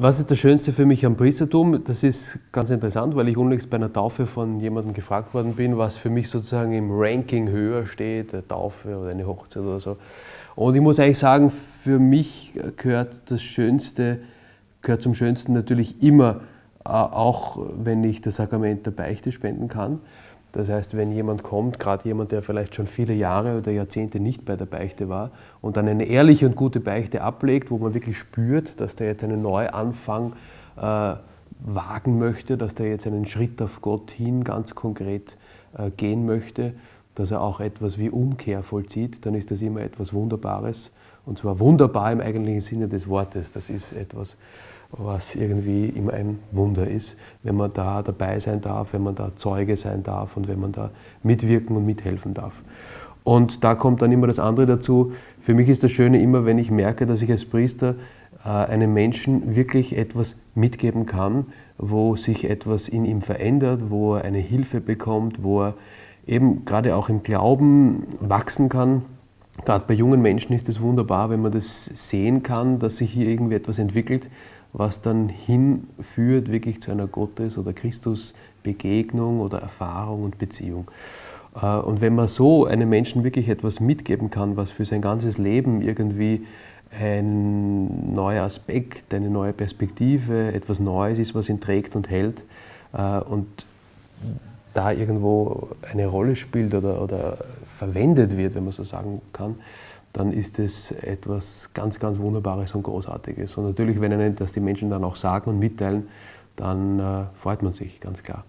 Was ist das Schönste für mich am Priestertum? Das ist ganz interessant, weil ich unlängst bei einer Taufe von jemandem gefragt worden bin, was für mich sozusagen im Ranking höher steht, eine Taufe oder eine Hochzeit oder so. Und ich muss eigentlich sagen, für mich gehört das Schönste, gehört zum Schönsten natürlich immer äh, auch wenn ich das Sakrament der Beichte spenden kann. Das heißt, wenn jemand kommt, gerade jemand, der vielleicht schon viele Jahre oder Jahrzehnte nicht bei der Beichte war und dann eine ehrliche und gute Beichte ablegt, wo man wirklich spürt, dass der jetzt einen Neuanfang äh, wagen möchte, dass der jetzt einen Schritt auf Gott hin ganz konkret äh, gehen möchte, dass er auch etwas wie Umkehr vollzieht, dann ist das immer etwas Wunderbares. Und zwar wunderbar im eigentlichen Sinne des Wortes. Das ist etwas, was irgendwie immer ein Wunder ist, wenn man da dabei sein darf, wenn man da Zeuge sein darf und wenn man da mitwirken und mithelfen darf. Und da kommt dann immer das andere dazu. Für mich ist das Schöne immer, wenn ich merke, dass ich als Priester äh, einem Menschen wirklich etwas mitgeben kann, wo sich etwas in ihm verändert, wo er eine Hilfe bekommt, wo er eben gerade auch im Glauben wachsen kann. Gerade bei jungen Menschen ist es wunderbar, wenn man das sehen kann, dass sich hier irgendwie etwas entwickelt was dann hinführt wirklich zu einer Gottes- oder Christusbegegnung oder Erfahrung und Beziehung. Äh, und wenn man so einem Menschen wirklich etwas mitgeben kann, was für sein ganzes Leben irgendwie ein neuer Aspekt, eine neue Perspektive, etwas Neues ist, was ihn trägt und hält äh, und da irgendwo eine Rolle spielt oder, oder verwendet wird, wenn man so sagen kann, dann ist es etwas ganz, ganz Wunderbares und Großartiges. Und natürlich, wenn einem das die Menschen dann auch sagen und mitteilen, dann äh, freut man sich, ganz klar.